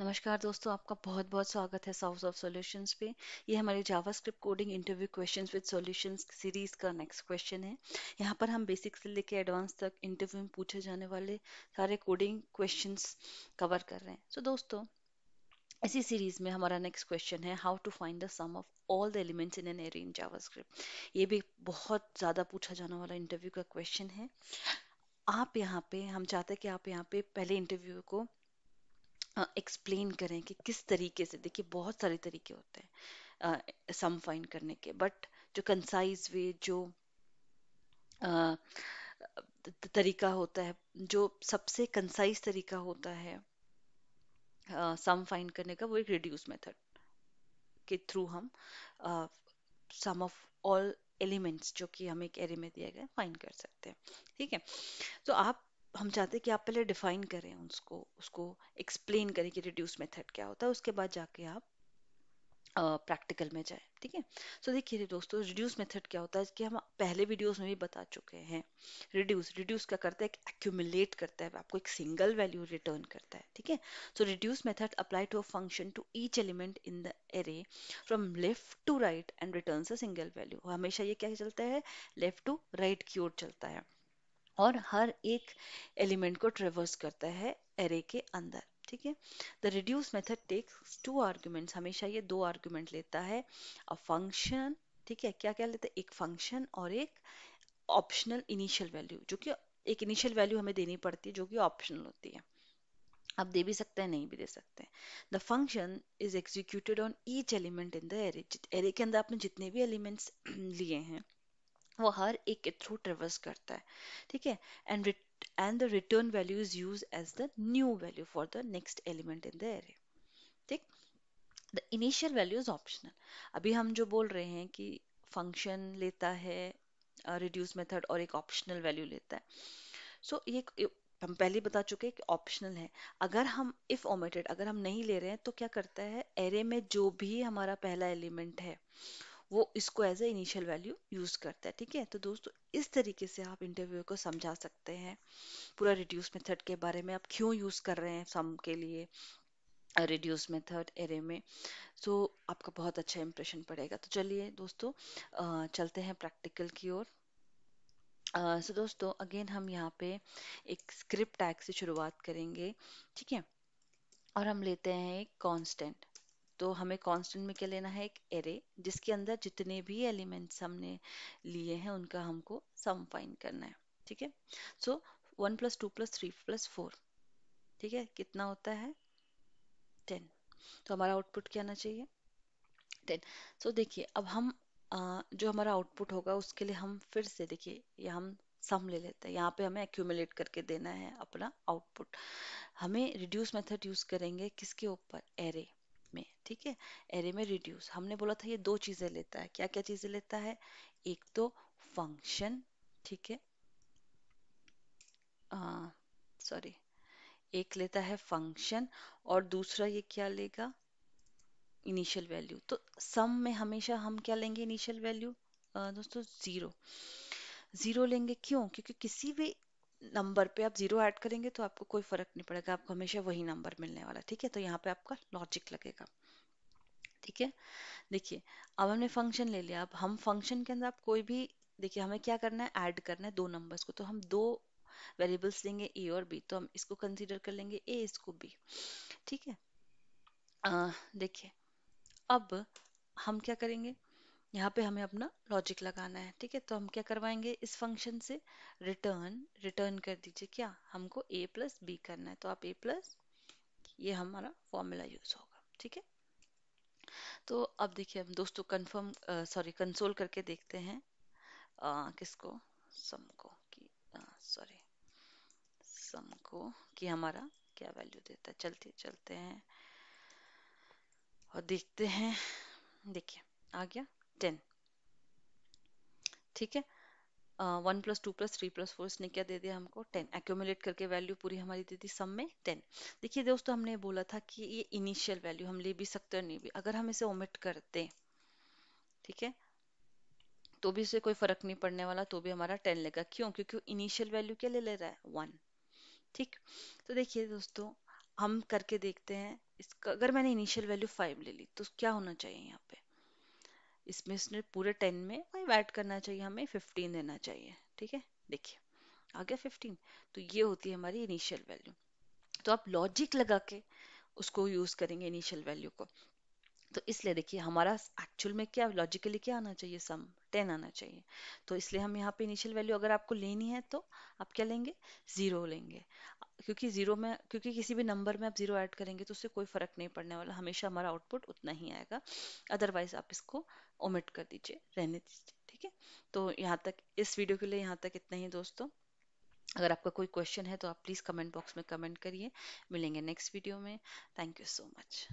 नमस्कार दोस्तों आपका बहुत बहुत स्वागत है साउस ऑफ सॉल्यूशंस पे ये हमारे JavaScript coding interview questions with solutions series का नेक्स्ट क्वेश्चन है यहाँ पर हम बेसिक से लेके एडवांस तक इंटरव्यू में पूछे जाने वाले सारे कोडिंग क्वेश्चंस कवर कर रहे हैं सो so, दोस्तों इसी सीरीज में हमारा नेक्स्ट क्वेश्चन है how to find the sum of all the elements in an array in JavaScript ये भी बहुत ज़्यादा पूछा जाने वाला इंटरव्यू का क्वेश्चन है आप यहाँ पे हम चाहते हैं कि आप यहाँ पे पहले इंटरव्यू को एक्सप्लेन करें कि किस तरीके से देखिए बहुत सारे तरीके होते हैं सम फाइंड करने के बट जो कंसाइज वे जो uh, तरीका होता है जो सबसे कंसाइज तरीका होता है सम uh, फाइंड करने का वो एक रिड्यूस मेथड के थ्रू हम सम ऑफ ऑल एलिमेंट्स जो कि हमें एक एरे में दिया गया फाइंड कर सकते हैं ठीक है तो आप हम चाहते हैं कि आप पहले डिफाइन करें उसको उसको एक्सप्लेन करें कि रिड्यूस मेथड क्या होता है उसके बाद जाके आप प्रैक्टिकल में जाए ठीक है सो देखिए दोस्तों रिड्यूस मेथड क्या होता है कि हम पहले वीडियोस में भी बता चुके हैं रिड्यूस रिड्यूस क्या करता है एक्यूमुलेट करता है आपको एक सिंगल वैल्यू रिटर्न करता है ठीक है so reduce method apply to a function to each element in the array from left to right and return a single value हमेशा ये क्या चलता है लेफ्ट टू राइट की ओर चलता है और हर एक एलिमेंट को ट्रेवर्स करता है एरे के अंदर ठीक है the reduce method takes two arguments हमेशा ये दो आर्ग्यूमेंट लेता है अ फंक्शन ठीक है क्या क्या लेता है एक फंक्शन और एक ऑप्शनल इनिशियल वैल्यू जो कि एक इनिशियल वैल्यू हमें देनी पड़ती है जो कि ऑप्शनल होती है आप दे भी सकते हैं नहीं भी दे सकते हैं the function is executed on each element in the array array के अंदर आपने जितने भी एलिमेंट्स लिए हैं वो हर एक के थ्रू ट्रेवर्स करता है ठीक है and and the return value is use as the new value for the next element in the array ठीक the initial value is optional अभी हम जो बोल रहे हैं कि फंक्शन लेता है रिड्यूस uh, मेथड और एक ऑप्शनल वैल्यू लेता है सो so, ये, ये हम पहले बता चुके कि ऑप्शनल है अगर हम इफ ओमेटेड अगर हम नहीं ले रहे हैं तो क्या करता है एरे में जो भी हमारा पहला एलिमेंट है वो इसको as a initial value use करता है ठीक है तो दोस्तों इस तरीके से आप इंटरव्यू को समझा सकते हैं पूरा रिड्यूस मेथड के बारे में आप क्यों यूज कर रहे हैं सम के लिए रिड्यूस मेथड एरे में सो so, आपका बहुत अच्छा इंप्रेशन पड़ेगा तो चलिए दोस्तों चलते हैं प्रैक्टिकल की ओर सो दोस्तों अगेन हम यहाँ पे एक स्क्रिप्ट टैग से शुरुआत करेंगे ठीक है और हम लेते हैं एक कॉन्स्टेंट तो हमें कांस्टेंट में क्या लेना है एक एरे जिसके अंदर जितने भी एलिमेंट्स हमने लिए हैं उनका हमको सम फाइंड करना है ठीक है so one plus two plus three plus four ठीक है कितना होता है टेन तो हमारा आउटपुट क्या आना चाहिए टेन सो देखिए अब हम आ, जो हमारा आउटपुट होगा उसके लिए हम फिर से देखिए ये हम सम ले लेते हैं यहाँ पे हमें एक्यूमुलेट करके देना है अपना आउटपुट हमें रिड्यूस मेथड यूज करेंगे किसके ऊपर एरे में ठीक है एरे में रिड्यूस हमने बोला था ये दो चीज़ें लेता है क्या क्या चीज़ें लेता है एक तो फंक्शन ठीक है सॉरी एक लेता है फंक्शन और दूसरा ये क्या लेगा इनिशियल वैल्यू तो सम में हमेशा हम क्या लेंगे इनिशियल वैल्यू दोस्तों ज़ीरो ज़ीरो लेंगे क्यों क्योंकि किसी भी नंबर पे आप जीरो ऐड करेंगे तो आपको कोई फर्क नहीं पड़ेगा आपको हमेशा वही नंबर मिलने वाला ठीक है तो यहाँ पे आपका लॉजिक लगेगा ठीक है देखिए अब हमने फंक्शन ले लिया अब हम फंक्शन के अंदर आप कोई भी देखिए हमें क्या करना है ऐड करना है दो नंबर्स को तो हम दो वेरिएबल्स देंगे ए और बी तो हम इसको कंसिडर कर लेंगे ए इसको बी ठीक है देखिए अब हम क्या करेंगे यहाँ पे हमें अपना लॉजिक लगाना है ठीक है तो हम क्या करवाएंगे इस फंक्शन से रिटर्न रिटर्न कर दीजिए क्या हमको ए प्लस बी करना है तो आप ए प्लस ये हमारा फॉर्मूला यूज होगा ठीक है तो अब देखिए हम दोस्तों कंफर्म सॉरी कंसोल करके देखते हैं आ, किसको सम को कि सॉरी सम को कि हमारा क्या वैल्यू देता है चलते चलते हैं और देखते हैं देखिए आ गया टेन ठीक है one plus two plus three plus four इसने क्या दे दिया हमको टेन एक्यूमुलेट करके वैल्यू पूरी हमारी दे दी सम में टेन देखिए दोस्तों हमने बोला था कि ये इनिशियल वैल्यू हम ले भी सकते हैं नहीं भी अगर हम इसे ओमिट करते ठीक है तो भी इसे कोई फर्क नहीं पड़ने वाला तो भी हमारा टेन लेगा क्यों क्योंकि इनिशियल वैल्यू क्या ले ले रहा है वन ठीक तो देखिए दोस्तों हम करके देखते हैं इसका अगर मैंने इनिशियल वैल्यू फाइव ले ली तो क्या होना चाहिए यहाँ पे इसमें इसने पूरे टेन में फाइव ऐड करना चाहिए हमें फिफ्टीन देना चाहिए ठीक है देखिए आ गया फिफ्टीन तो ये होती है हमारी इनिशियल वैल्यू तो आप लॉजिक लगा के उसको यूज करेंगे इनिशियल वैल्यू को तो इसलिए देखिए हमारा एक्चुअल में क्या लॉजिकली क्या आना चाहिए सम टेन आना चाहिए तो इसलिए हम यहाँ पे इनिशियल वैल्यू अगर आपको लेनी है तो आप क्या लेंगे ज़ीरो लेंगे क्योंकि जीरो में क्योंकि किसी भी नंबर में आप जीरो ऐड करेंगे तो उससे कोई फर्क नहीं पड़ने वाला हमेशा हमारा आउटपुट उतना ही आएगा अदरवाइज आप इसको ओमिट कर दीजिए रहने दीजिए ठीक है तो यहाँ तक इस वीडियो के लिए यहाँ तक इतना ही दोस्तों अगर आपका कोई क्वेश्चन है तो आप प्लीज़ कमेंट बॉक्स में कमेंट करिए मिलेंगे नेक्स्ट वीडियो में थैंक यू सो मच